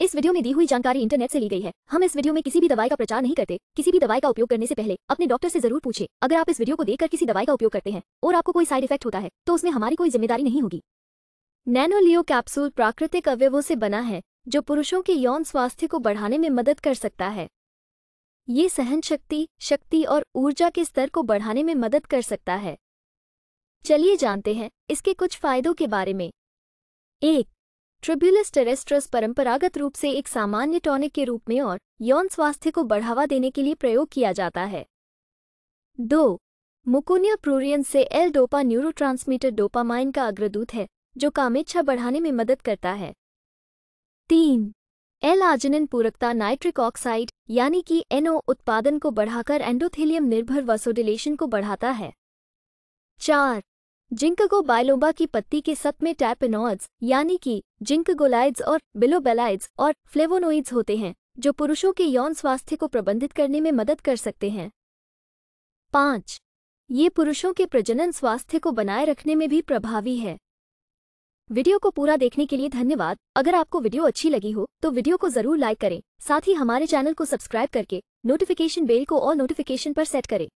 इस वीडियो में दी हुई जानकारी इंटरनेट से ली गई है हम इस वीडियो में किसी भी दवाई का प्रचार नहीं करते किसी भी दवाई का उपयोग करने से पहले अपने डॉक्टर से जरूर पूछे अगर आप इस वीडियो को देखकर किसी दवाई का उपयोग करते हैं और आपको कोई साइड इफेक्ट होता है तो उसमें हमारी कोई जिम्मेदारी नहीं होगी नैनोलियो कैप्सूल प्राकृतिक अवयवों से बना है जो पुरुषों के यौन स्वास्थ्य को बढ़ाने में मदद कर सकता है ये सहन शक्ति शक्ति और ऊर्जा के स्तर को बढ़ाने में मदद कर सकता है चलिए जानते हैं इसके कुछ फायदों के बारे में एक ट्रिब्यूलस टेरेस्ट्रस परंपरागत रूप से एक सामान्य टॉनिक के रूप में और यौन स्वास्थ्य को बढ़ावा देने के लिए प्रयोग किया जाता है दो मुकोनिया प्रूरियन से एल डोपा न्यूरोट्रांसमीटर डोपामाइन का अग्रदूत है जो कामेच्छा बढ़ाने में मदद करता है तीन एल आजनिन पूरकता नाइट्रिक ऑक्साइड यानी कि एनओ उत्पादन को बढ़ाकर एंडोथेलियम निर्भर वसोडिलेशन को बढ़ाता है चार जिंकगो बायलोबा की पत्ती के सत में टैपेनॉइड्स यानी कि जिंकगोलाइड्स और बिलोबेलाइड्स और फ्लेवोनोइड्स होते हैं जो पुरुषों के यौन स्वास्थ्य को प्रबंधित करने में मदद कर सकते हैं पाँच ये पुरुषों के प्रजनन स्वास्थ्य को बनाए रखने में भी प्रभावी है वीडियो को पूरा देखने के लिए धन्यवाद अगर आपको वीडियो अच्छी लगी हो तो वीडियो को जरूर लाइक करें साथ ही हमारे चैनल को सब्सक्राइब करके नोटिफिकेशन बेल को और नोटिफिकेशन पर सेट करें